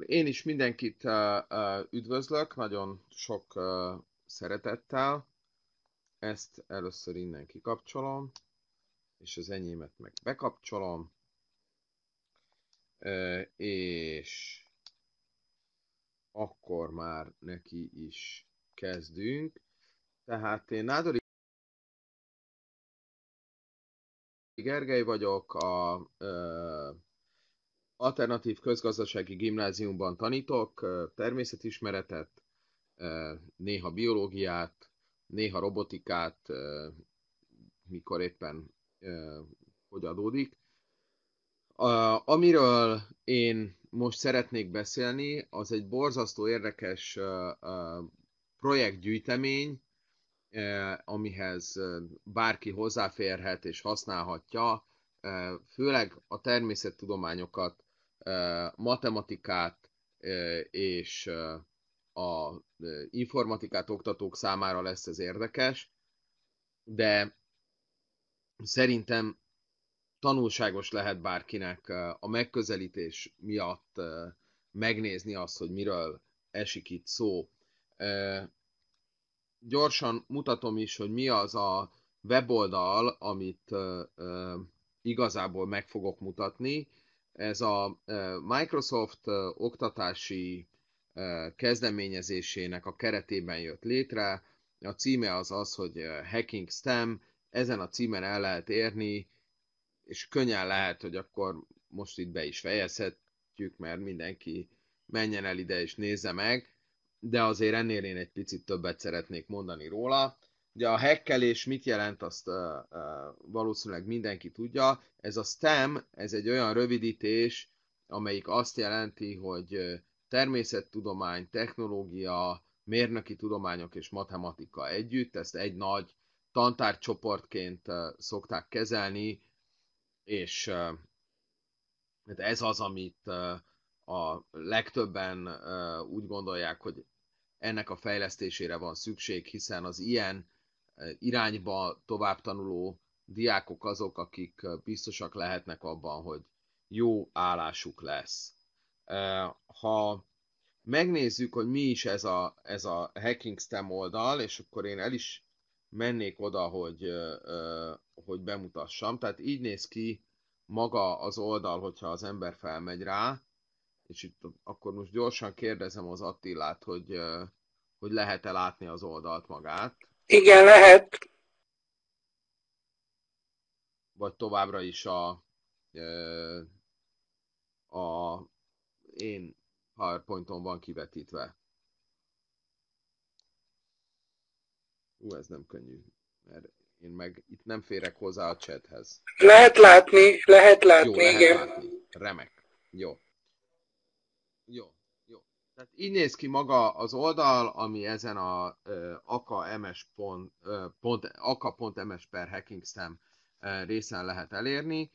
Én is mindenkit eh, eh, üdvözlök, nagyon sok eh, szeretettel. Ezt először innen kikapcsolom, és az enyémet meg bekapcsolom. És akkor már neki is kezdünk. Tehát én Nádori Gergely vagyok, a alternatív közgazdasági gimnáziumban tanítok természetismeretet, néha biológiát, néha robotikát, mikor éppen hogy adódik. Amiről én most szeretnék beszélni, az egy borzasztó érdekes projektgyűjtemény, amihez bárki hozzáférhet és használhatja, főleg a természettudományokat matematikát és a informatikát oktatók számára lesz ez érdekes, de szerintem tanulságos lehet bárkinek a megközelítés miatt megnézni azt, hogy miről esik itt szó. Gyorsan mutatom is, hogy mi az a weboldal, amit igazából meg fogok mutatni ez a Microsoft oktatási kezdeményezésének a keretében jött létre. A címe az az, hogy Hacking STEM, ezen a címen el lehet érni, és könnyen lehet, hogy akkor most itt be is fejezhetjük, mert mindenki menjen el ide és nézze meg, de azért ennél én egy picit többet szeretnék mondani róla. Ugye a hekkelés mit jelent, azt uh, uh, valószínűleg mindenki tudja. Ez a STEM, ez egy olyan rövidítés, amelyik azt jelenti, hogy természettudomány, technológia, mérnöki tudományok és matematika együtt, ezt egy nagy tantárcsoportként szokták kezelni, és hát ez az, amit a legtöbben úgy gondolják, hogy ennek a fejlesztésére van szükség, hiszen az ilyen irányba tovább tanuló diákok azok, akik biztosak lehetnek abban, hogy jó állásuk lesz. Ha megnézzük, hogy mi is ez a, ez a Hacking STEM oldal, és akkor én el is mennék oda, hogy, hogy bemutassam. Tehát így néz ki maga az oldal, hogyha az ember felmegy rá, és itt akkor most gyorsan kérdezem az Attilát, hogy, hogy lehet-e látni az oldalt magát. Igen, lehet. Vagy továbbra is a, a én PowerPointon van kivetítve. Ú, ez nem könnyű, mert én meg itt nem férek hozzá a chathez. Lehet látni, lehet látni, Jó, lehet igen. Látni. Remek. Jó. Jó, tehát így néz ki maga az oldal, ami ezen a aka.ms pont, per hackingstem részen lehet elérni.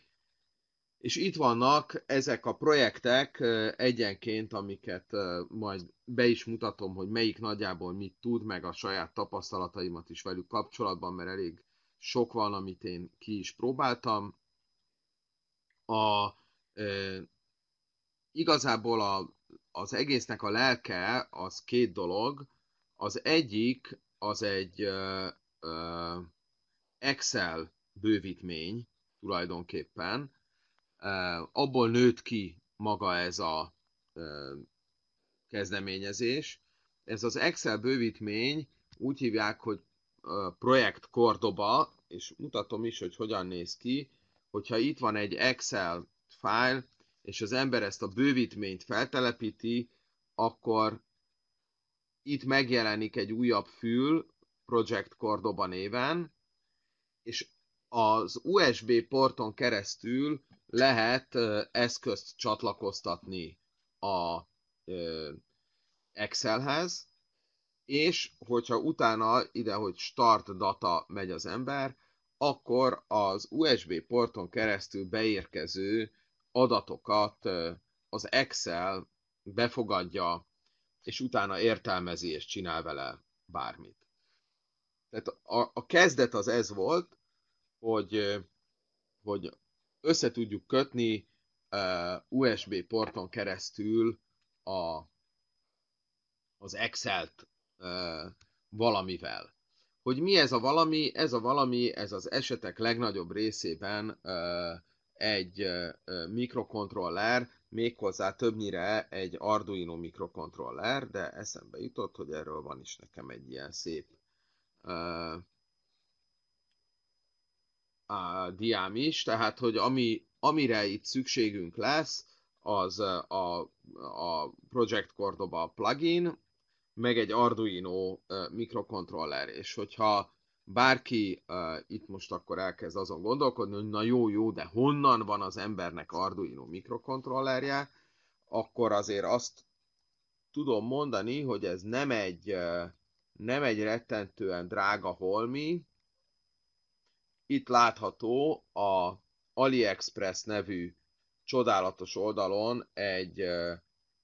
És itt vannak ezek a projektek egyenként, amiket majd be is mutatom, hogy melyik nagyjából mit tud, meg a saját tapasztalataimat is velük kapcsolatban, mert elég sok van, amit én ki is próbáltam. A, e, igazából a az egésznek a lelke az két dolog. Az egyik az egy uh, uh, Excel bővítmény tulajdonképpen. Uh, abból nőtt ki maga ez a uh, kezdeményezés. Ez az Excel bővítmény úgy hívják, hogy uh, projekt Cordoba, és mutatom is, hogy hogyan néz ki, hogyha itt van egy Excel file, és az ember ezt a bővítményt feltelepíti, akkor itt megjelenik egy újabb fül, Project Cordoba néven, és az USB porton keresztül lehet eszközt csatlakoztatni a Excelhez, és hogyha utána ide, hogy start data megy az ember, akkor az USB porton keresztül beérkező adatokat az Excel befogadja, és utána értelmezi és csinál vele bármit. Tehát a, a kezdet az ez volt, hogy, hogy össze tudjuk kötni USB porton keresztül a, az Excel-t valamivel. Hogy mi ez a valami? Ez a valami, ez az esetek legnagyobb részében egy mikrokontroller, méghozzá többnyire egy Arduino mikrokontroller, de eszembe jutott, hogy erről van is nekem egy ilyen szép uh, a diám is, tehát hogy ami, amire itt szükségünk lesz, az a, a Project Cordoba plugin, meg egy Arduino mikrokontroller, és hogyha bárki uh, itt most akkor elkezd azon gondolkodni, hogy na jó, jó, de honnan van az embernek Arduino mikrokontrollerje, akkor azért azt tudom mondani, hogy ez nem egy, uh, nem egy rettentően drága holmi. Itt látható a AliExpress nevű csodálatos oldalon egy uh,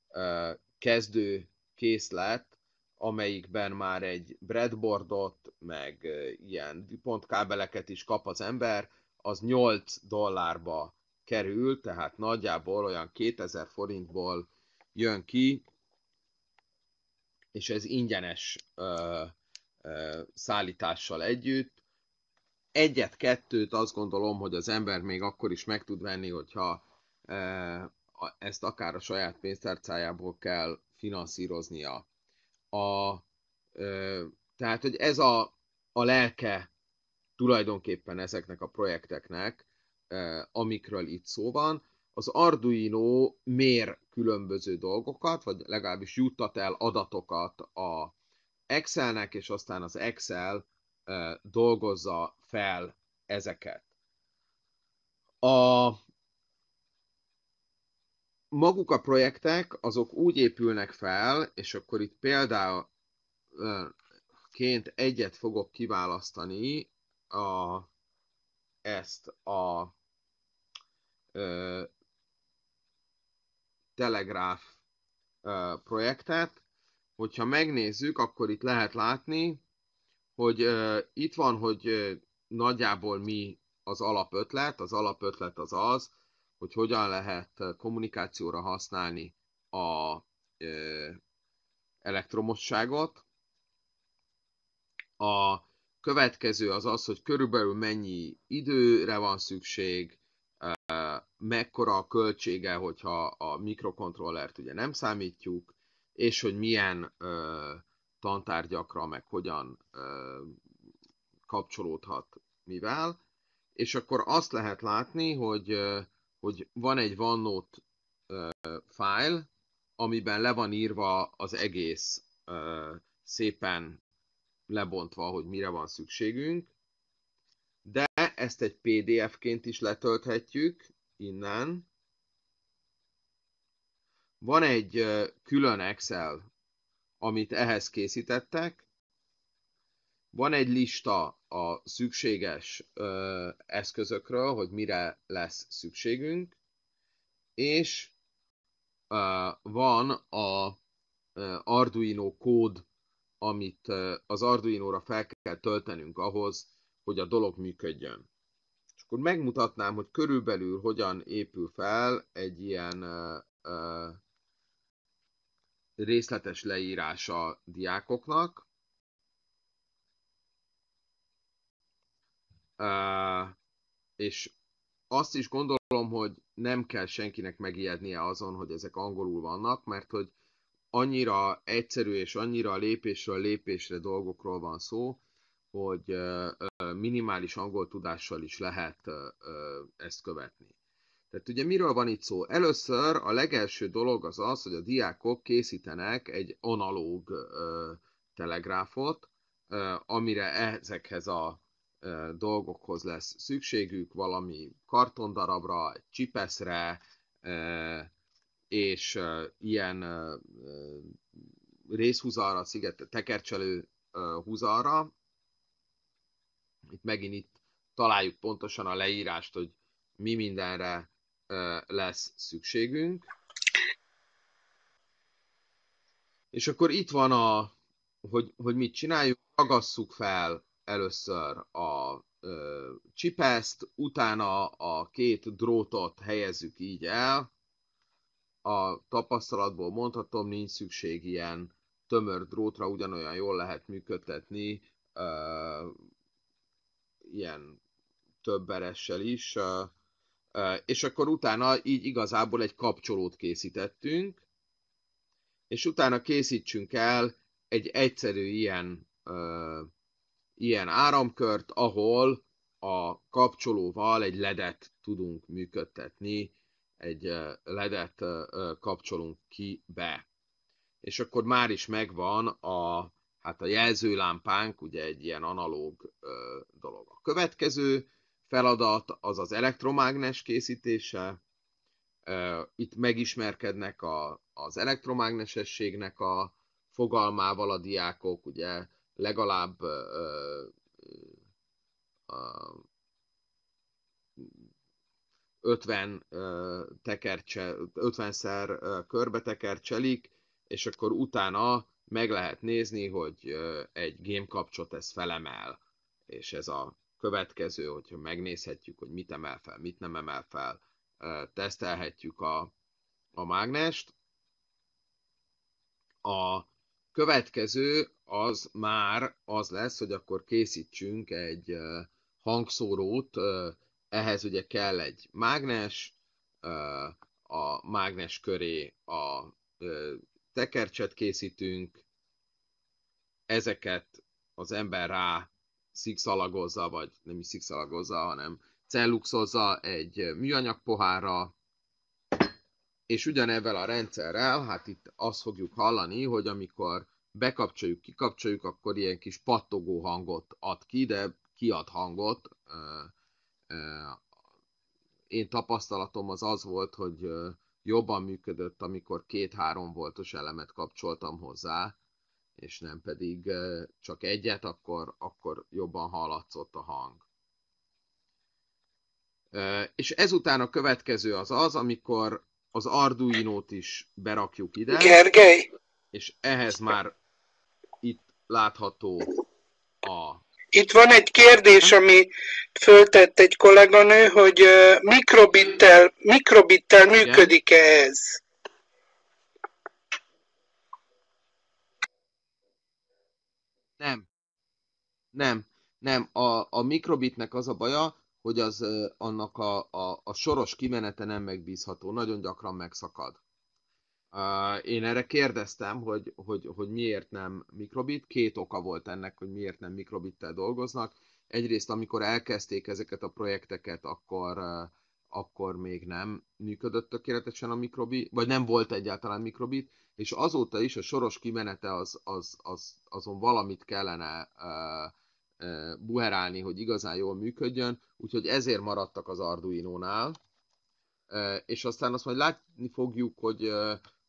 uh, kezdő készlet amelyikben már egy breadboardot, meg ilyen pontkábeleket is kap az ember, az 8 dollárba kerül, tehát nagyjából olyan 2000 forintból jön ki, és ez ingyenes ö, ö, szállítással együtt. Egyet-kettőt azt gondolom, hogy az ember még akkor is meg tud venni, hogyha ö, ezt akár a saját pénztárcájából kell finanszíroznia a, ö, tehát, hogy ez a, a lelke tulajdonképpen ezeknek a projekteknek, amikről itt szó van. Az Arduino mér különböző dolgokat, vagy legalábbis juttat el adatokat a Excelnek, és aztán az Excel dolgozza fel ezeket. A maguk a projektek azok úgy épülnek fel, és akkor itt például ként egyet fogok kiválasztani a, ezt a ö, telegráf ö, projektet. Hogyha megnézzük, akkor itt lehet látni, hogy ö, itt van, hogy ö, nagyjából mi az alapötlet. Az alapötlet az az, hogy hogyan lehet kommunikációra használni a elektromosságot. A következő az az, hogy körülbelül mennyi időre van szükség, mekkora a költsége, hogyha a mikrokontrollert ugye nem számítjuk, és hogy milyen tantárgyakra, meg hogyan kapcsolódhat mivel. És akkor azt lehet látni, hogy hogy van egy OneNote uh, fájl, amiben le van írva az egész uh, szépen lebontva, hogy mire van szükségünk, de ezt egy PDF-ként is letölthetjük innen. Van egy uh, külön Excel, amit ehhez készítettek, van egy lista a szükséges ö, eszközökről, hogy mire lesz szükségünk, és ö, van a ö, Arduino kód, amit ö, az Arduino-ra fel kell töltenünk ahhoz, hogy a dolog működjön. És akkor megmutatnám, hogy körülbelül hogyan épül fel egy ilyen ö, ö, részletes leírása diákoknak. és azt is gondolom, hogy nem kell senkinek megijednie azon, hogy ezek angolul vannak, mert hogy annyira egyszerű és annyira lépésről lépésre dolgokról van szó, hogy minimális angol tudással is lehet ezt követni. Tehát ugye miről van itt szó? Először a legelső dolog az az, hogy a diákok készítenek egy analóg telegráfot, amire ezekhez a dolgokhoz lesz szükségük, valami kartondarabra, csipeszre, és ilyen részhúzalra, sziget, tekercselő húzalra. Itt megint itt találjuk pontosan a leírást, hogy mi mindenre lesz szükségünk. És akkor itt van a, hogy, hogy mit csináljuk, ragasszuk fel először a ö, csipeszt, utána a két drótot helyezzük így el. A tapasztalatból mondhatom, nincs szükség ilyen tömör drótra, ugyanolyan jól lehet működtetni ö, ilyen többeressel is. Ö, ö, és akkor utána így igazából egy kapcsolót készítettünk, és utána készítsünk el egy egyszerű ilyen ö, ilyen áramkört, ahol a kapcsolóval egy ledet tudunk működtetni, egy ledet kapcsolunk ki be. És akkor már is megvan a, hát a jelzőlámpánk, ugye egy ilyen analóg dolog. A következő feladat az az elektromágnes készítése. Itt megismerkednek a, az elektromágnesességnek a fogalmával a diákok, ugye legalább ö, ö, 50 ö, tekercse, 50-szer körbe tekercselik, és akkor utána meg lehet nézni, hogy egy game kapcsot ez felemel, és ez a következő, hogyha megnézhetjük, hogy mit emel fel, mit nem emel fel, tesztelhetjük a, a mágnest. A, következő az már az lesz, hogy akkor készítsünk egy hangszórót, ehhez ugye kell egy mágnes, a mágnes köré a tekercset készítünk, ezeket az ember rá szikszalagozza, vagy nem is szikszalagozza, hanem celluxozza egy műanyag pohárra, és ugyanevel a rendszerrel, hát itt azt fogjuk hallani, hogy amikor bekapcsoljuk, kikapcsoljuk, akkor ilyen kis pattogó hangot ad ki, de kiad hangot. Én tapasztalatom az az volt, hogy jobban működött, amikor két-három voltos elemet kapcsoltam hozzá, és nem pedig csak egyet, akkor, akkor jobban hallatszott a hang. És ezután a következő az az, amikor az Arduino-t is berakjuk ide. Gergely! És ehhez már itt látható a... Itt van egy kérdés, ami föltett egy kolléganő, hogy mikrobittel, mikrobittel működik-e ez? Nem. Nem. Nem. A, a mikrobitnek az a baja, hogy az annak a, a, a soros kimenete nem megbízható, nagyon gyakran megszakad. Én erre kérdeztem, hogy, hogy, hogy miért nem mikrobit. Két oka volt ennek, hogy miért nem mikrobittel dolgoznak. Egyrészt, amikor elkezdték ezeket a projekteket, akkor, akkor még nem működött tökéletesen a mikrobi, vagy nem volt egyáltalán mikrobit, és azóta is a soros kimenete az, az, az, azon valamit kellene uh, buherálni, hogy igazán jól működjön, úgyhogy ezért maradtak az Arduino-nál, és aztán azt majd látni fogjuk, hogy,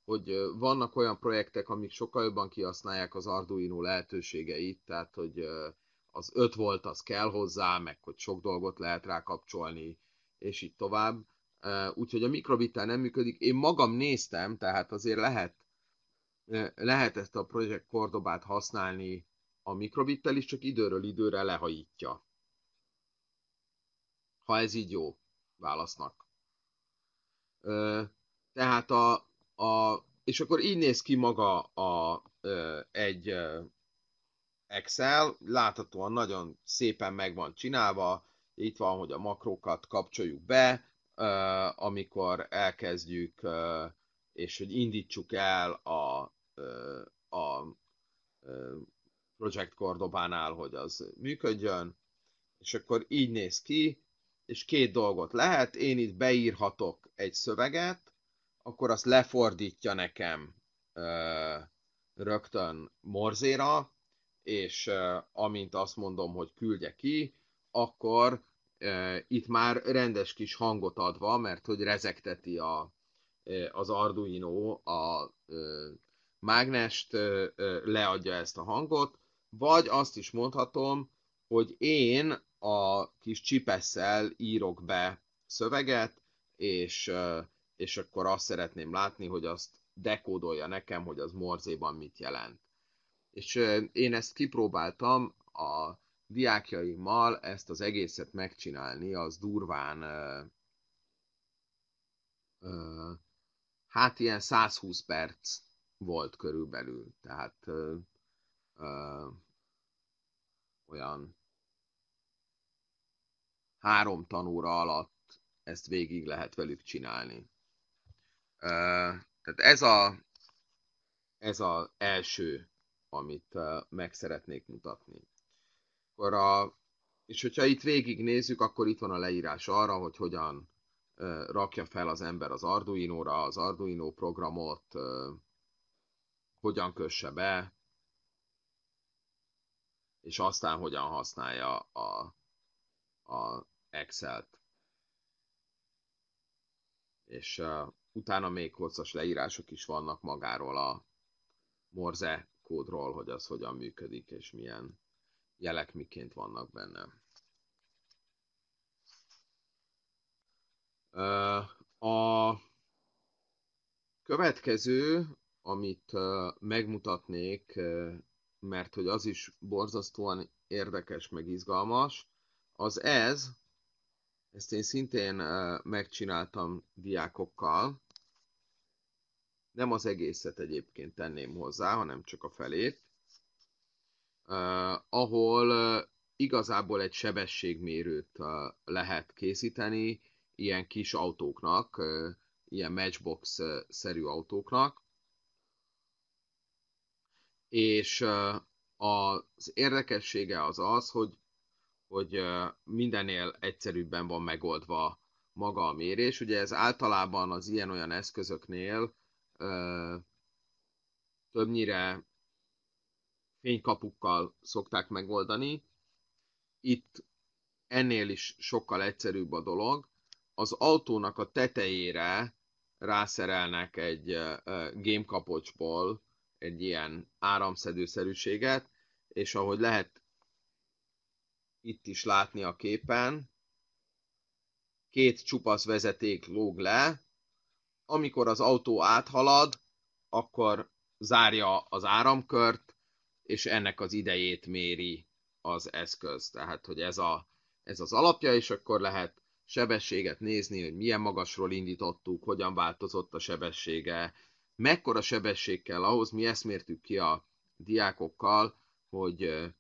hogy vannak olyan projektek, amik sokkal jobban kihasználják az Arduino lehetőségeit, tehát hogy az 5 volt az kell hozzá, meg hogy sok dolgot lehet rá kapcsolni, és így tovább. Úgyhogy a mikrobitán nem működik. Én magam néztem, tehát azért lehet, lehet ezt a projekt Cordobát használni a mikrobittel is csak időről időre lehajítja. Ha ez így jó, válasznak. Ö, tehát a, a, és akkor így néz ki maga a, ö, egy ö, Excel, láthatóan nagyon szépen meg van csinálva, itt van, hogy a makrokat kapcsoljuk be, amikor elkezdjük, és hogy indítsuk el a, ö, a Project Cordobánál, hogy az működjön, és akkor így néz ki, és két dolgot lehet, én itt beírhatok egy szöveget, akkor azt lefordítja nekem ö, rögtön morzéra, és ö, amint azt mondom, hogy küldje ki, akkor ö, itt már rendes kis hangot adva, mert hogy rezekteti a, az Arduino a ö, mágnest, ö, ö, leadja ezt a hangot, vagy azt is mondhatom, hogy én a kis csipesszel írok be szöveget, és, és akkor azt szeretném látni, hogy azt dekódolja nekem, hogy az morzéban mit jelent. És én ezt kipróbáltam a diákjaimmal ezt az egészet megcsinálni, az durván hát ilyen 120 perc volt körülbelül. Tehát olyan három tanúra alatt ezt végig lehet velük csinálni. Tehát ez a, ez az első, amit meg szeretnék mutatni. Akkor a, és hogyha itt végig nézzük, akkor itt van a leírás arra, hogy hogyan rakja fel az ember az Arduino-ra az Arduino programot, hogyan kösse be, és aztán hogyan használja a, a Excel-t. És uh, utána még hosszas leírások is vannak magáról a Morze kódról, hogy az hogyan működik, és milyen jelek miként vannak benne. A következő, amit megmutatnék mert hogy az is borzasztóan érdekes, meg izgalmas, az ez, ezt én szintén megcsináltam diákokkal, nem az egészet egyébként tenném hozzá, hanem csak a felét, ahol igazából egy sebességmérőt lehet készíteni ilyen kis autóknak, ilyen matchbox-szerű autóknak, és az érdekessége az az, hogy, hogy mindenél egyszerűbben van megoldva maga a mérés. Ugye ez általában az ilyen-olyan eszközöknél többnyire fénykapukkal szokták megoldani. Itt ennél is sokkal egyszerűbb a dolog. Az autónak a tetejére rászerelnek egy gamekapocsból egy ilyen áramszedőszerűséget, és ahogy lehet itt is látni a képen, két csupasz vezeték lóg le, amikor az autó áthalad, akkor zárja az áramkört, és ennek az idejét méri az eszköz. Tehát, hogy ez, a, ez az alapja, és akkor lehet sebességet nézni, hogy milyen magasról indítottuk, hogyan változott a sebessége, mekkora sebesség kell ahhoz, mi ezt mértük ki a diákokkal, hogy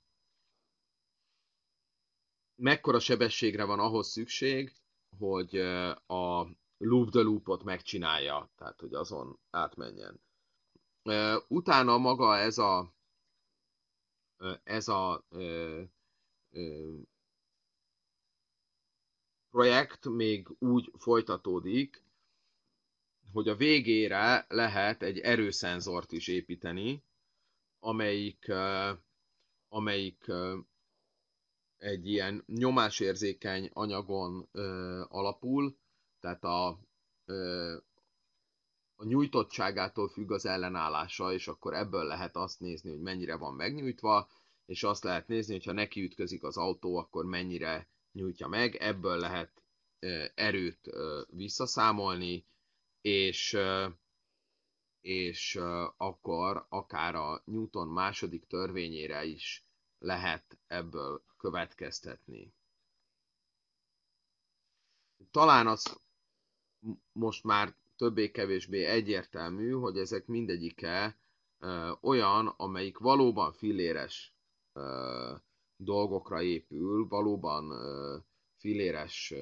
mekkora sebességre van ahhoz szükség, hogy a loop the loopot megcsinálja, tehát hogy azon átmenjen. Utána maga ez a ez a projekt még úgy folytatódik, hogy a végére lehet egy erőszenzort is építeni, amelyik, amelyik egy ilyen nyomásérzékeny anyagon alapul, tehát a, a nyújtottságától függ az ellenállása, és akkor ebből lehet azt nézni, hogy mennyire van megnyújtva, és azt lehet nézni, hogyha neki ütközik az autó, akkor mennyire nyújtja meg, ebből lehet erőt visszaszámolni, és, és akkor akár a Newton második törvényére is lehet ebből következtetni. Talán az most már többé-kevésbé egyértelmű, hogy ezek mindegyike olyan, amelyik valóban filléres dolgokra épül, valóban filéres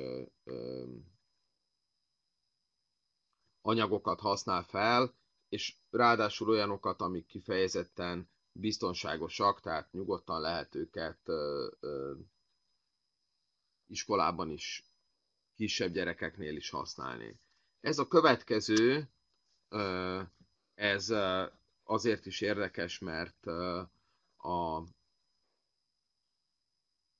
anyagokat használ fel, és ráadásul olyanokat, amik kifejezetten biztonságosak, tehát nyugodtan lehet őket ö, ö, iskolában is, kisebb gyerekeknél is használni. Ez a következő, ö, ez ö, azért is érdekes, mert ö, a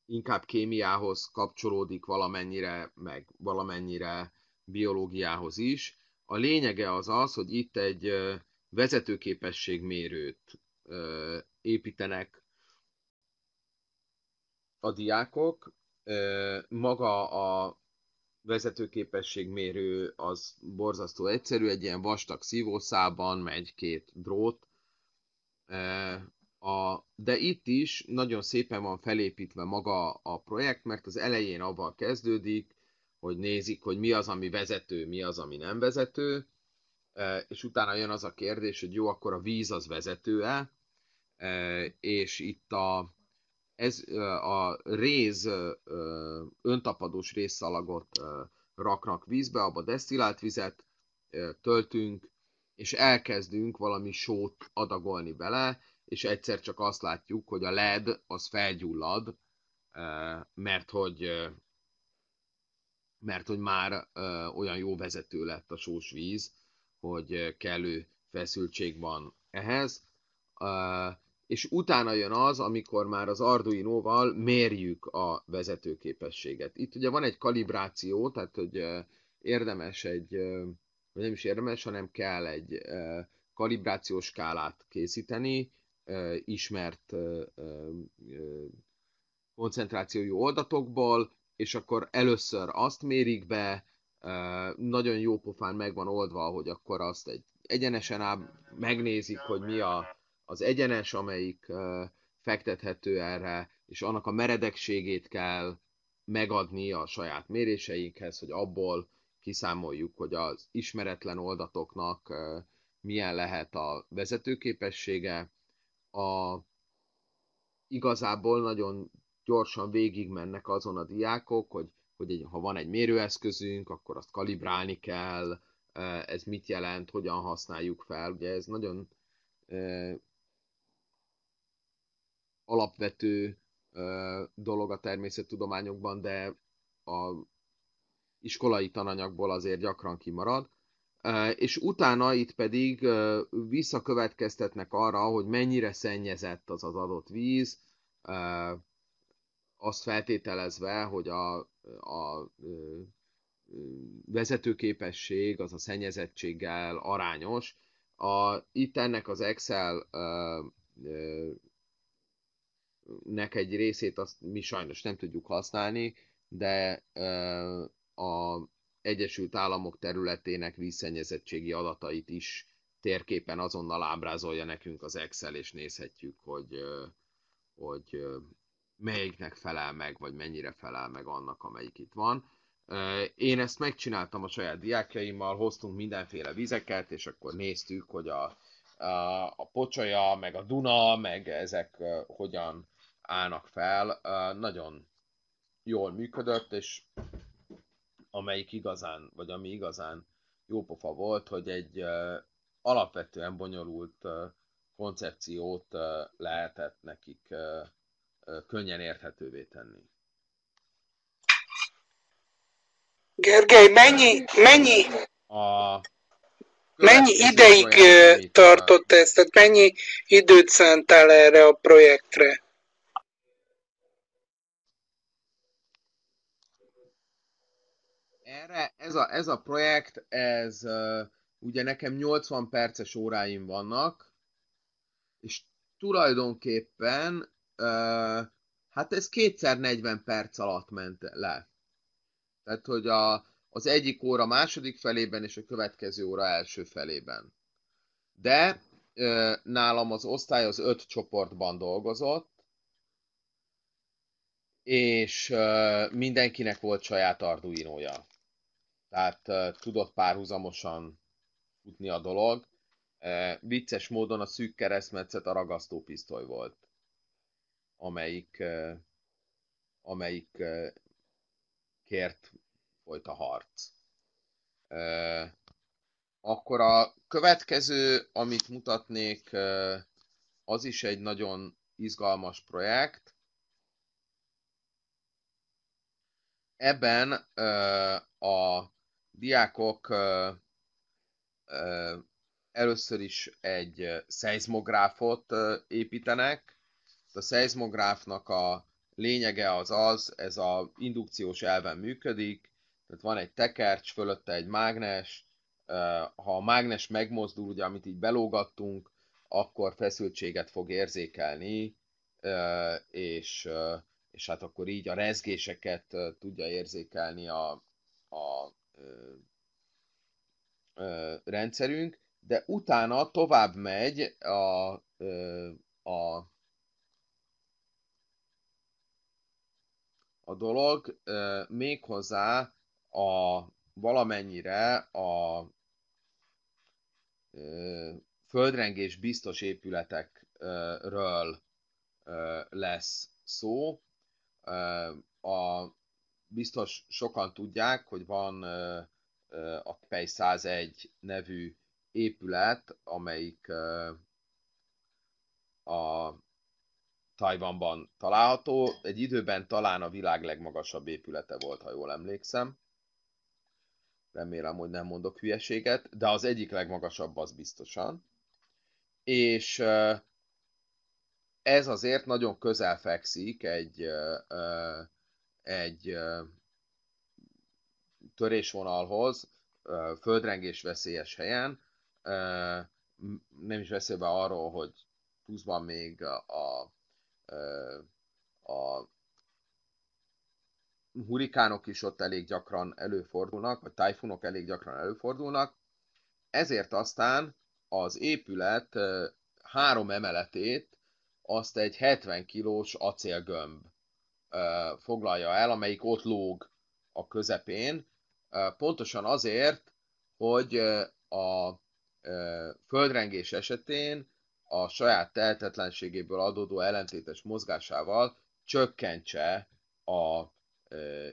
inkább kémiához kapcsolódik valamennyire, meg valamennyire biológiához is, a lényege az az, hogy itt egy vezetőképességmérőt építenek a diákok. Maga a vezetőképességmérő az borzasztó egyszerű, egy ilyen vastag szívószában megy két drót, de itt is nagyon szépen van felépítve maga a projekt, mert az elején avval kezdődik, hogy nézik, hogy mi az, ami vezető, mi az, ami nem vezető, e, és utána jön az a kérdés, hogy jó, akkor a víz az vezető-e, e, és itt a, ez, e, a réz, öntapadós részszalagot raknak vízbe, abba desztillált vizet töltünk, és elkezdünk valami sót adagolni bele, és egyszer csak azt látjuk, hogy a led az felgyullad, mert hogy mert hogy már ö, olyan jó vezető lett a sós víz, hogy kellő feszültség van ehhez, ö, és utána jön az, amikor már az Arduino-val mérjük a vezetőképességet. Itt ugye van egy kalibráció, tehát hogy érdemes egy, vagy nem is érdemes, hanem kell egy kalibrációs skálát készíteni, ismert koncentrációjú oldatokból, és akkor először azt mérik be, nagyon jó pofán meg van oldva, hogy akkor azt egy egyenesen áll, megnézik, hogy mi a, az egyenes, amelyik fektethető erre, és annak a meredekségét kell megadni a saját méréseinkhez, hogy abból kiszámoljuk, hogy az ismeretlen oldatoknak milyen lehet a vezetőképessége. A igazából nagyon gyorsan végigmennek azon a diákok, hogy, hogy egy, ha van egy mérőeszközünk, akkor azt kalibrálni kell, ez mit jelent, hogyan használjuk fel. Ugye ez nagyon eh, alapvető eh, dolog a természettudományokban, de a iskolai tananyagból azért gyakran kimarad. és utána itt pedig visszakövetkeztetnek arra, hogy mennyire szennyezett az az adott víz, azt feltételezve, hogy a, a vezetőképesség az a szennyezettséggel arányos. A, itt ennek az Excel ö, ö, nek egy részét azt mi sajnos nem tudjuk használni, de ö, a Egyesült Államok területének vízszennyezettségi adatait is térképen azonnal ábrázolja nekünk az Excel, és nézhetjük, hogy, hogy melyiknek felel meg, vagy mennyire felel meg annak, amelyik itt van. Én ezt megcsináltam a saját diákjaimmal, hoztunk mindenféle vizeket, és akkor néztük, hogy a, a, a pocsaja, meg a Duna, meg ezek hogyan állnak fel. Nagyon jól működött, és amelyik igazán, vagy ami igazán jópofa volt, hogy egy alapvetően bonyolult koncepciót lehetett nekik könnyen érthetővé tenni. Gergely, mennyi, mennyi, a mennyi ideig tartott ezt? Tehát mennyi időt szántál erre a projektre? Erre, ez a, ez a projekt, ez ugye nekem 80 perces óráim vannak, és tulajdonképpen hát ez kétszer 40 perc alatt ment le. Tehát, hogy a, az egyik óra második felében és a következő óra első felében. De ö, nálam az osztály az öt csoportban dolgozott, és ö, mindenkinek volt saját arduinója. Tehát ö, tudott párhuzamosan futni a dolog. E, vicces módon a szűk keresztmetszet a ragasztópisztoly volt amelyik, amelyik kért volt a harc. Akkor a következő, amit mutatnék, az is egy nagyon izgalmas projekt. Ebben a diákok először is egy szeizmográfot építenek, a szeizmográfnak a lényege az az, ez a indukciós elven működik, tehát van egy tekercs, fölötte egy mágnes, ha a mágnes megmozdul, ugye, amit így belógattunk, akkor feszültséget fog érzékelni, és, és hát akkor így a rezgéseket tudja érzékelni a, a rendszerünk, de utána tovább megy a, a a dolog, méghozzá a, valamennyire a földrengés biztos épületekről lesz szó. A, biztos sokan tudják, hogy van a Pej 101 nevű épület, amelyik a Tajvanban található. Egy időben talán a világ legmagasabb épülete volt, ha jól emlékszem. Remélem, hogy nem mondok hülyeséget, de az egyik legmagasabb az biztosan. És ez azért nagyon közel fekszik egy, egy törésvonalhoz, földrengés veszélyes helyen, nem is beszélve arról, hogy pluszban még a a hurikánok is ott elég gyakran előfordulnak, vagy tájfunok elég gyakran előfordulnak, ezért aztán az épület három emeletét azt egy 70 kilós acélgömb foglalja el, amelyik ott lóg a közepén, pontosan azért, hogy a földrengés esetén a saját tehetetlenségéből adódó ellentétes mozgásával csökkentse a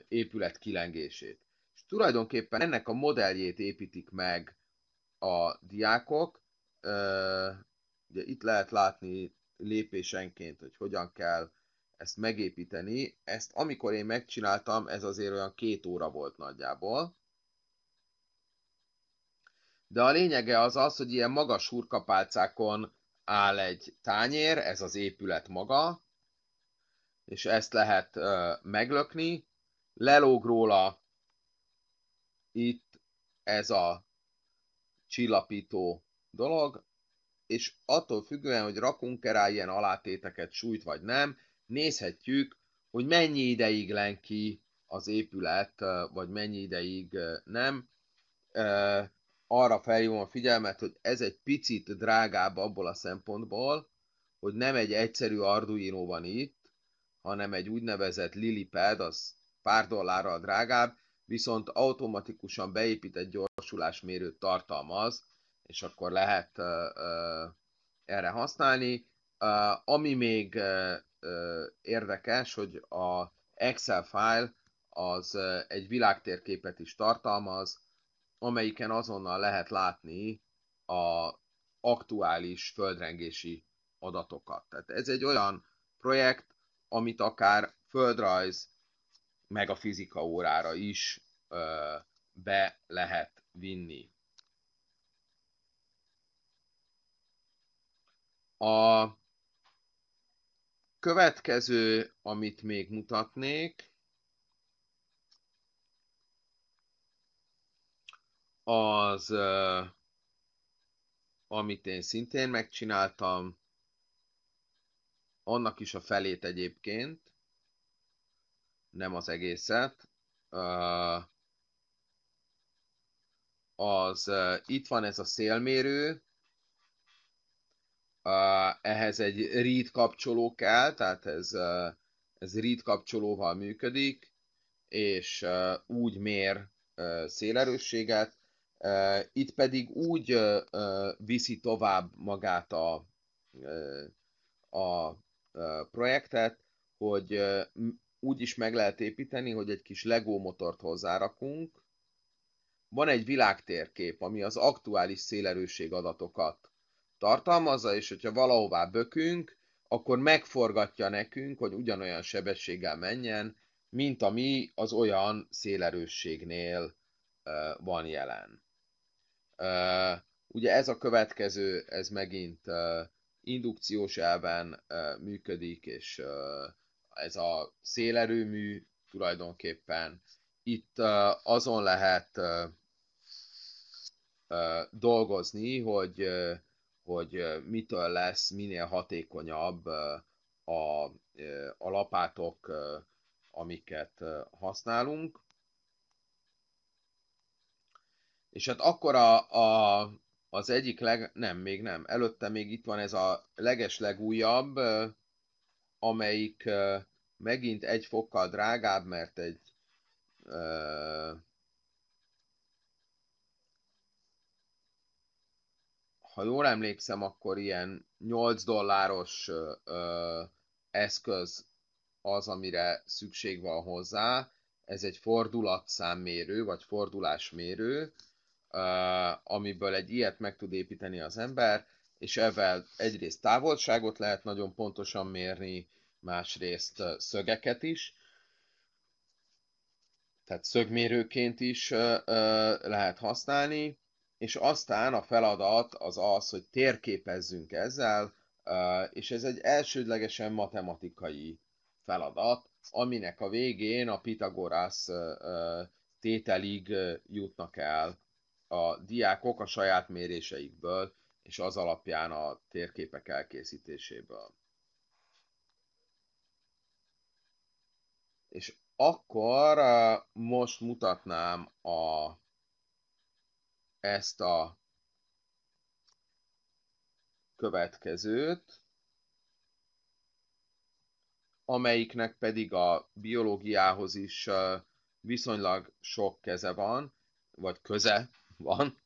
épület kilengését. És tulajdonképpen ennek a modelljét építik meg a diákok. Ugye itt lehet látni lépésenként, hogy hogyan kell ezt megépíteni. Ezt amikor én megcsináltam, ez azért olyan két óra volt nagyjából. De a lényege az az, hogy ilyen magas hurkapálcákon áll egy tányér, ez az épület maga, és ezt lehet ö, meglökni. Lelóg róla itt ez a csillapító dolog, és attól függően, hogy rakunk-e rá ilyen alátéteket, súlyt vagy nem, nézhetjük, hogy mennyi ideig len ki az épület, vagy mennyi ideig nem arra felhívom a figyelmet, hogy ez egy picit drágább abból a szempontból, hogy nem egy egyszerű Arduino van itt, hanem egy úgynevezett Lilipad, az pár dollárral drágább, viszont automatikusan beépített gyorsulásmérőt tartalmaz, és akkor lehet uh, uh, erre használni. Uh, ami még uh, uh, érdekes, hogy a Excel file az uh, egy világtérképet is tartalmaz, amelyiken azonnal lehet látni a aktuális földrengési adatokat. Tehát ez egy olyan projekt, amit akár földrajz, meg a fizika órára is ö, be lehet vinni. A következő, amit még mutatnék, az, amit én szintén megcsináltam, annak is a felét egyébként, nem az egészet, az itt van ez a szélmérő, ehhez egy read kapcsoló kell, tehát ez, ez read kapcsolóval működik, és úgy mér szélerősséget, itt pedig úgy viszi tovább magát a, a projektet, hogy úgy is meg lehet építeni, hogy egy kis Lego motort hozzárakunk. Van egy világtérkép, ami az aktuális szélerőség adatokat tartalmazza, és hogyha valahová bökünk, akkor megforgatja nekünk, hogy ugyanolyan sebességgel menjen, mint ami az olyan szélerősségnél van jelen. Ugye ez a következő, ez megint indukciós elven működik, és ez a szélerőmű tulajdonképpen. Itt azon lehet dolgozni, hogy, hogy mitől lesz minél hatékonyabb a, a lapátok, amiket használunk. És hát akkor a, a, az egyik leg... Nem, még nem. Előtte még itt van ez a leges legújabb, amelyik megint egy fokkal drágább, mert egy ha jól emlékszem, akkor ilyen 8 dolláros eszköz az, amire szükség van hozzá. Ez egy fordulatszámmérő, vagy fordulásmérő, Eh, amiből egy ilyet meg tud építeni az ember, és ezzel egyrészt távolságot lehet nagyon pontosan mérni, másrészt eh, szögeket is, tehát szögmérőként is eh, lehet használni, és aztán a feladat az az, hogy térképezzünk ezzel, és ez egy elsődlegesen matematikai feladat, aminek a végén a Pitagorász tételig jutnak el a diákok a saját méréseikből, és az alapján a térképek elkészítéséből. És akkor most mutatnám a, ezt a következőt, amelyiknek pedig a biológiához is viszonylag sok keze van, vagy köze van.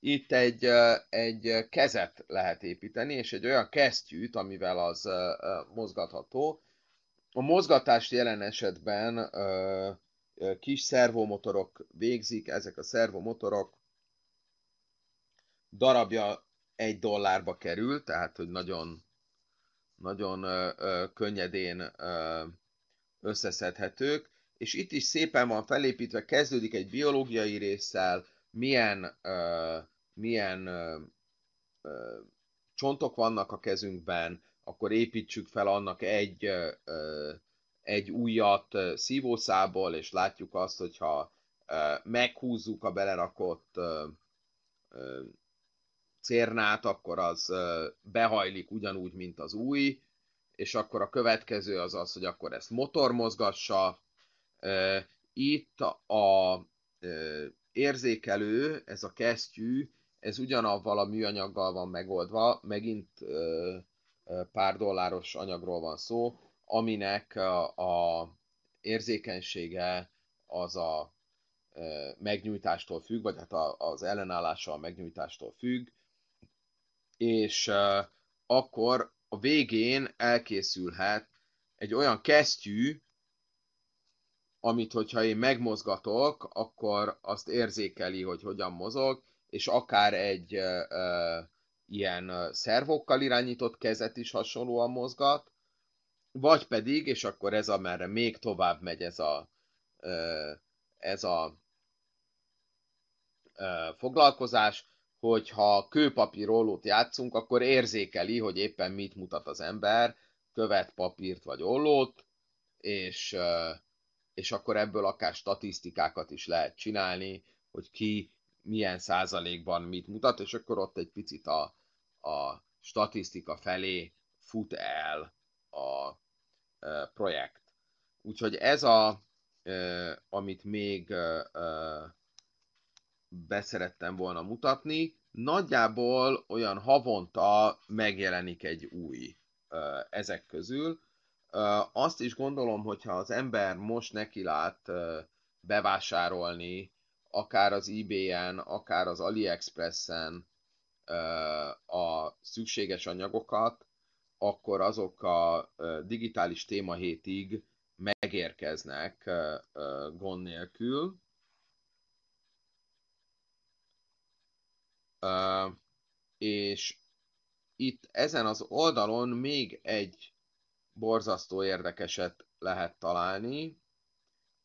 Itt egy, egy kezet lehet építeni, és egy olyan kesztyűt, amivel az mozgatható. A mozgatást jelen esetben kis szervomotorok végzik, ezek a szervomotorok darabja egy dollárba kerül, tehát hogy nagyon, nagyon könnyedén összeszedhetők, és itt is szépen van felépítve, kezdődik egy biológiai résszel, milyen, uh, milyen uh, uh, csontok vannak a kezünkben, akkor építsük fel annak egy, uh, egy újat szívószából, és látjuk azt, hogyha uh, meghúzzuk a belerakott uh, uh, cérnát, akkor az uh, behajlik ugyanúgy, mint az új, és akkor a következő az az, hogy akkor ezt motor mozgassa. Itt a érzékelő, ez a kesztyű, ez ugyanavval a műanyaggal van megoldva, megint pár dolláros anyagról van szó, aminek a, érzékenysége az a megnyújtástól függ, vagy hát a, az ellenállása a megnyújtástól függ, és akkor a végén elkészülhet egy olyan kesztyű, amit hogyha én megmozgatok, akkor azt érzékeli, hogy hogyan mozog, és akár egy ö, ö, ilyen szervokkal irányított kezet is hasonlóan mozgat, vagy pedig, és akkor ez amerre még tovább megy ez a, ö, ez a ö, foglalkozás, hogyha kőpapírólót játszunk, akkor érzékeli, hogy éppen mit mutat az ember, követ papírt vagy ollót, és ö, és akkor ebből akár statisztikákat is lehet csinálni, hogy ki milyen százalékban mit mutat, és akkor ott egy picit a, a statisztika felé fut el a e, projekt. Úgyhogy ez a, e, amit még e, beszerettem volna mutatni, nagyjából olyan havonta megjelenik egy új ezek közül, azt is gondolom, hogyha az ember most neki lát bevásárolni, akár az eBay-en, akár az AliExpress-en a szükséges anyagokat, akkor azok a digitális téma hétig megérkeznek gond nélkül. És itt ezen az oldalon még egy borzasztó érdekeset lehet találni.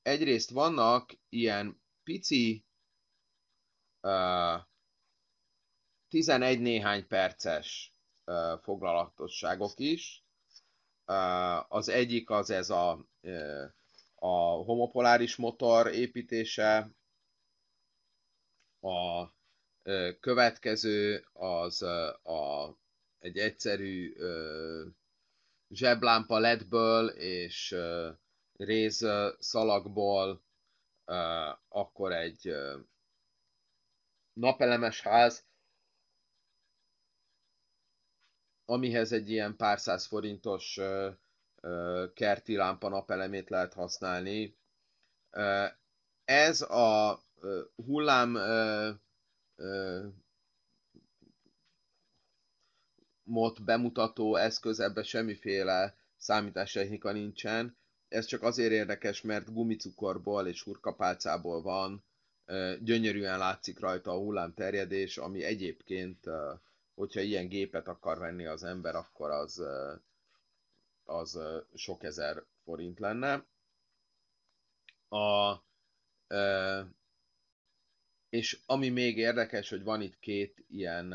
Egyrészt vannak ilyen pici, uh, 11 néhány perces uh, foglalatosságok is. Uh, az egyik az ez a, uh, a homopoláris motor építése, a következő az a, egy egyszerű zseblámpa ledből és réz szalagból, akkor egy napelemes ház, amihez egy ilyen pár száz forintos kerti lámpa napelemét lehet használni. Ez a hullám mot bemutató eszköz, ebben semmiféle számítástechnika nincsen. Ez csak azért érdekes, mert gumicukorból és hurkapálcából van, gyönyörűen látszik rajta a hullámterjedés, ami egyébként, hogyha ilyen gépet akar venni az ember, akkor az, az sok ezer forint lenne. A, és ami még érdekes, hogy van itt két ilyen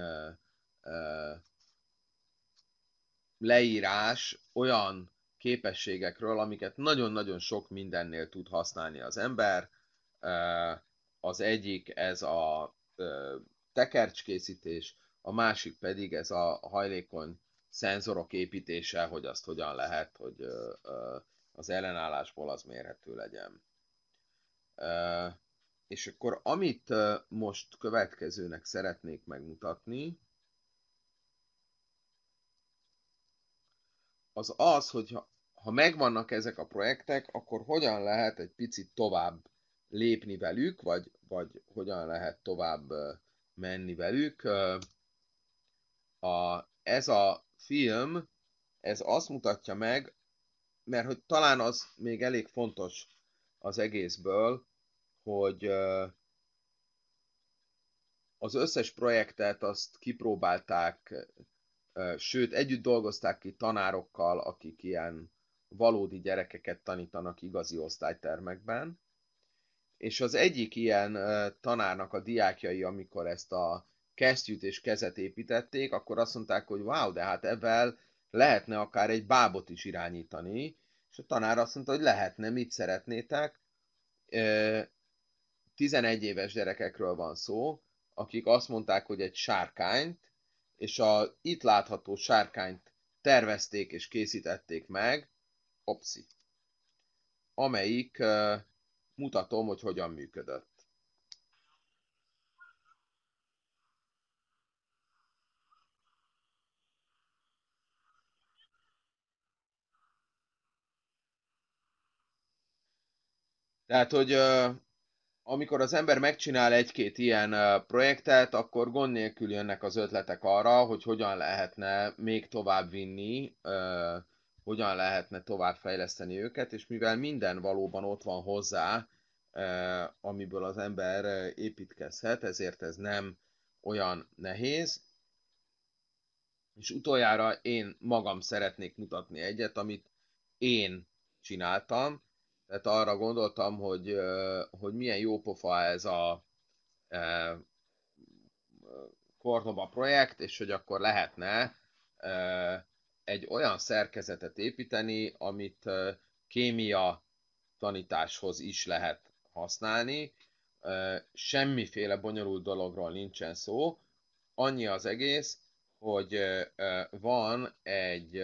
leírás olyan képességekről, amiket nagyon-nagyon sok mindennél tud használni az ember. Az egyik ez a tekercskészítés, a másik pedig ez a hajlékony szenzorok építése, hogy azt hogyan lehet, hogy az ellenállásból az mérhető legyen. És akkor amit most következőnek szeretnék megmutatni, az az, hogy ha, ha megvannak ezek a projektek, akkor hogyan lehet egy picit tovább lépni velük, vagy, vagy hogyan lehet tovább menni velük. A, ez a film, ez azt mutatja meg, mert hogy talán az még elég fontos az egészből, hogy az összes projektet azt kipróbálták sőt, együtt dolgozták ki tanárokkal, akik ilyen valódi gyerekeket tanítanak igazi osztálytermekben, és az egyik ilyen tanárnak a diákjai, amikor ezt a kesztyűt és kezet építették, akkor azt mondták, hogy wow, de hát ebben lehetne akár egy bábot is irányítani, és a tanár azt mondta, hogy lehetne, mit szeretnétek. 11 éves gyerekekről van szó, akik azt mondták, hogy egy sárkányt, és a itt látható sárkányt tervezték és készítették meg, Opsi, amelyik uh, mutatom, hogy hogyan működött. Tehát, hogy amikor az ember megcsinál egy-két ilyen projektet, akkor gond nélkül jönnek az ötletek arra, hogy hogyan lehetne még tovább vinni, hogyan lehetne tovább fejleszteni őket, és mivel minden valóban ott van hozzá, amiből az ember építkezhet, ezért ez nem olyan nehéz. És utoljára én magam szeretnék mutatni egyet, amit én csináltam, tehát arra gondoltam, hogy, hogy milyen jó pofa ez a kornoba projekt, és hogy akkor lehetne egy olyan szerkezetet építeni, amit kémia tanításhoz is lehet használni. Semmiféle bonyolult dologról nincsen szó. Annyi az egész, hogy van egy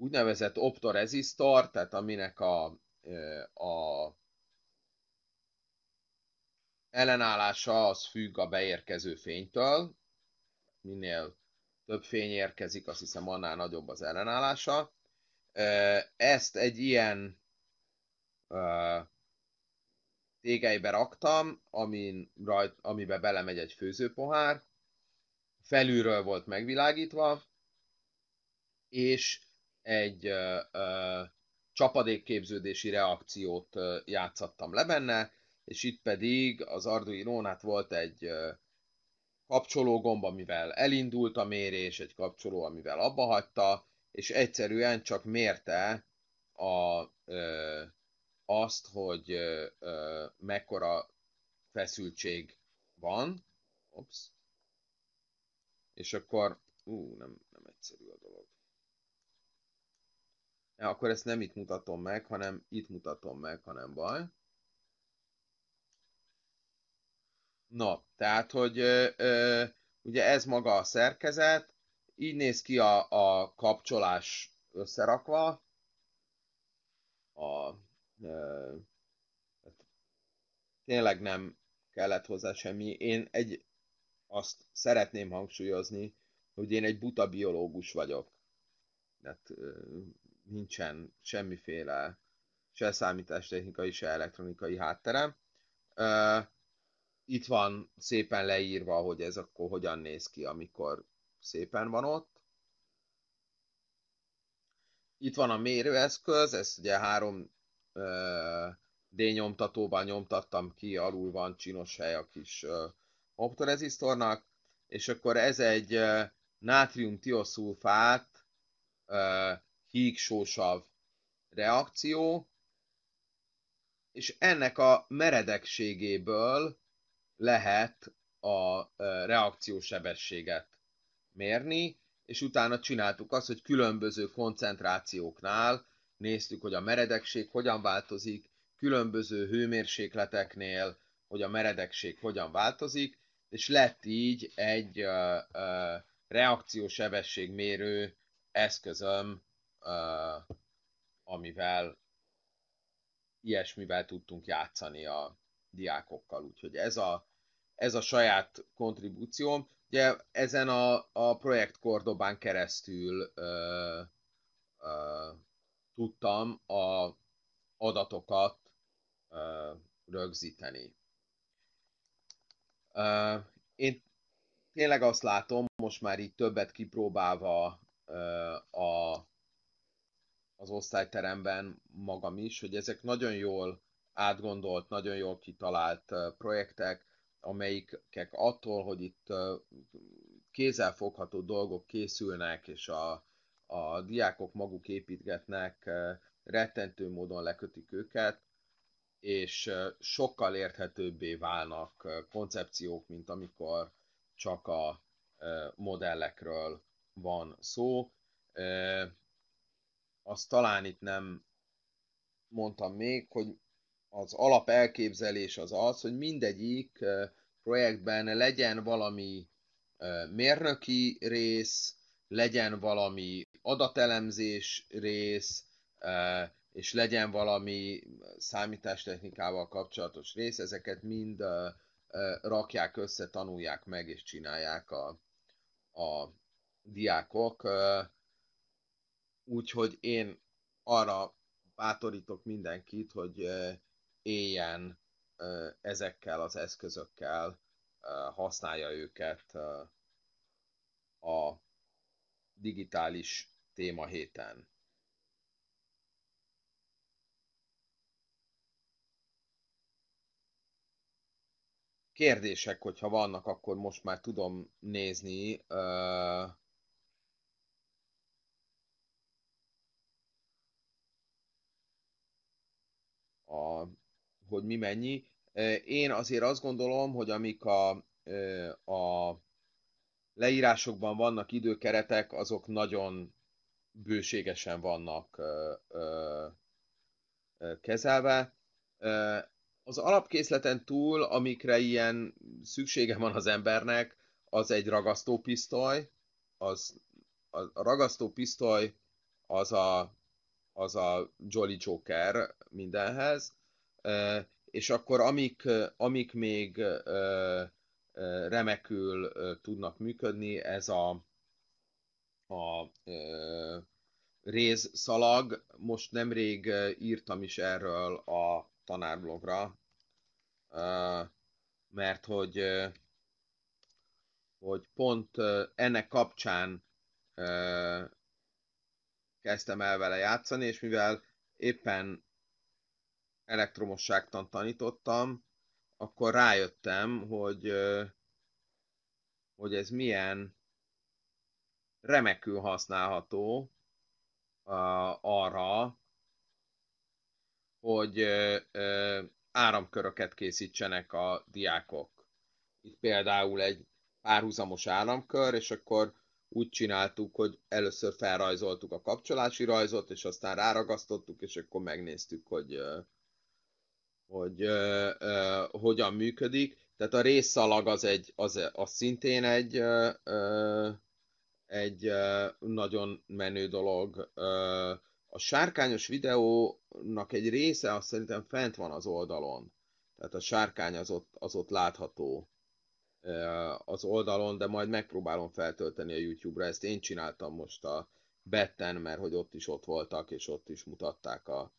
úgynevezett optorezisztor, tehát aminek a, a ellenállása az függ a beérkező fénytől. Minél több fény érkezik, azt hiszem annál nagyobb az ellenállása. Ezt egy ilyen tégelybe raktam, amin rajt, amiben belemegy egy főzőpohár, felülről volt megvilágítva, és egy ö, ö, csapadékképződési reakciót ö, játszattam le benne, és itt pedig az arduino hát volt egy ö, kapcsológomb, amivel elindult a mérés, egy kapcsoló, amivel abba hagyta, és egyszerűen csak mérte a, ö, azt, hogy ö, ö, mekkora feszültség van. Ops. És akkor, ú, nem, nem egyszerű a dolog akkor ezt nem itt mutatom meg, hanem itt mutatom meg, hanem baj. Na, tehát, hogy ö, ö, ugye ez maga a szerkezet, így néz ki a, a kapcsolás összerakva, a, ö, hát tényleg nem kellett hozzá semmi. Én egy, azt szeretném hangsúlyozni, hogy én egy buta biológus vagyok. Tehát nincsen semmiféle se számítástechnikai, se elektronikai hátterem. Itt van szépen leírva, hogy ez akkor hogyan néz ki, amikor szépen van ott. Itt van a mérőeszköz, ezt ugye három D nyomtatóban nyomtattam ki, alul van csinos hely a kis optorezisztornak, és akkor ez egy nátrium tioszulfát hígsósav reakció, és ennek a meredekségéből lehet a reakciósebességet mérni, és utána csináltuk azt, hogy különböző koncentrációknál néztük, hogy a meredekség hogyan változik, különböző hőmérsékleteknél, hogy a meredekség hogyan változik, és lett így egy reakciósebességmérő eszközöm Uh, amivel ilyesmivel tudtunk játszani a diákokkal. Úgyhogy ez a, ez a saját kontribúcióm. Ugye ezen a, a projekt Kordobán keresztül ö, uh, ö, uh, tudtam a adatokat ö, rögzíteni. Ö, én tényleg azt látom, most már így többet kipróbálva ö, a az osztályteremben magam is, hogy ezek nagyon jól átgondolt, nagyon jól kitalált projektek, amelyikek attól, hogy itt kézzelfogható dolgok készülnek, és a, a diákok maguk építgetnek, rettentő módon lekötik őket, és sokkal érthetőbbé válnak koncepciók, mint amikor csak a modellekről van szó azt talán itt nem mondtam még, hogy az alap elképzelés az az, hogy mindegyik projektben legyen valami mérnöki rész, legyen valami adatelemzés rész, és legyen valami számítástechnikával kapcsolatos rész, ezeket mind rakják össze, tanulják meg és csinálják a, a diákok. Úgyhogy én arra bátorítok mindenkit, hogy éljen ezekkel az eszközökkel, használja őket a digitális téma héten. Kérdések, hogyha vannak, akkor most már tudom nézni. a, hogy mi mennyi. Én azért azt gondolom, hogy amik a, a leírásokban vannak időkeretek, azok nagyon bőségesen vannak kezelve. Az alapkészleten túl, amikre ilyen szüksége van az embernek, az egy ragasztópisztoly. Az, a ragasztópisztoly az a az a Jolly Joker mindenhez, és akkor amik, amik még remekül tudnak működni, ez a, a rézszalag. Most nemrég írtam is erről a tanárblogra, mert hogy, hogy pont ennek kapcsán kezdtem el vele játszani, és mivel éppen elektromosságtan tanítottam, akkor rájöttem, hogy, hogy ez milyen remekül használható arra, hogy áramköröket készítsenek a diákok. Itt például egy párhuzamos áramkör, és akkor úgy csináltuk, hogy először felrajzoltuk a kapcsolási rajzot, és aztán ráragasztottuk, és akkor megnéztük, hogy, hogy, hogy hogyan működik. Tehát a részszalag az, egy, az, az szintén egy, egy nagyon menő dolog. A sárkányos videónak egy része azt szerintem fent van az oldalon. Tehát a sárkány az ott, az ott látható az oldalon, de majd megpróbálom feltölteni a YouTube-ra. Ezt én csináltam most a Betten, mert hogy ott is ott voltak, és ott is mutatták a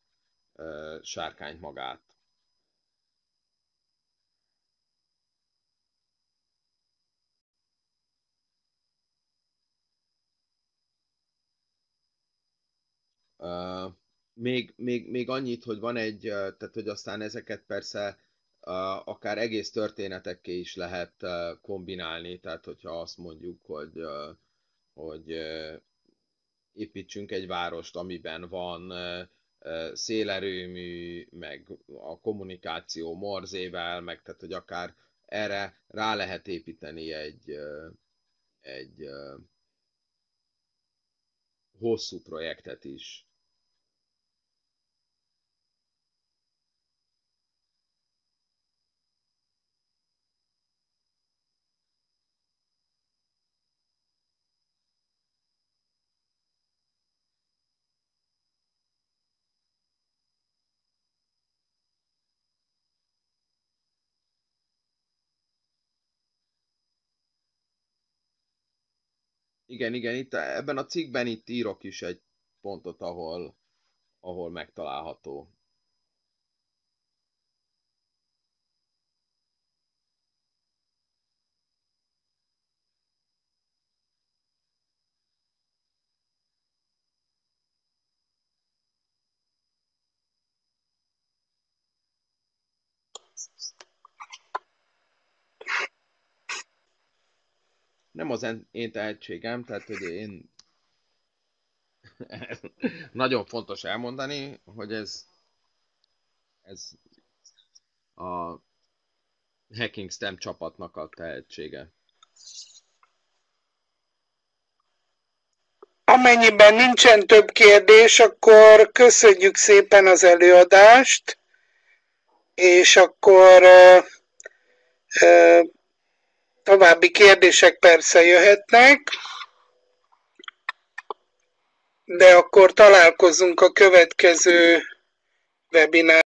sárkányt magát. még, még, még annyit, hogy van egy, tehát hogy aztán ezeket persze akár egész történetekké is lehet kombinálni, tehát hogyha azt mondjuk, hogy, hogy építsünk egy várost, amiben van szélerőmű, meg a kommunikáció morzével, meg tehát, hogy akár erre rá lehet építeni egy, egy hosszú projektet is. igen, igen, itt, ebben a cikkben itt írok is egy pontot, ahol, ahol megtalálható nem az én tehetségem, tehát hogy én nagyon fontos elmondani, hogy ez ez a Hacking STEM csapatnak a tehetsége. Amennyiben nincsen több kérdés, akkor köszönjük szépen az előadást, és akkor uh, uh, További kérdések persze jöhetnek, de akkor találkozunk a következő webinár.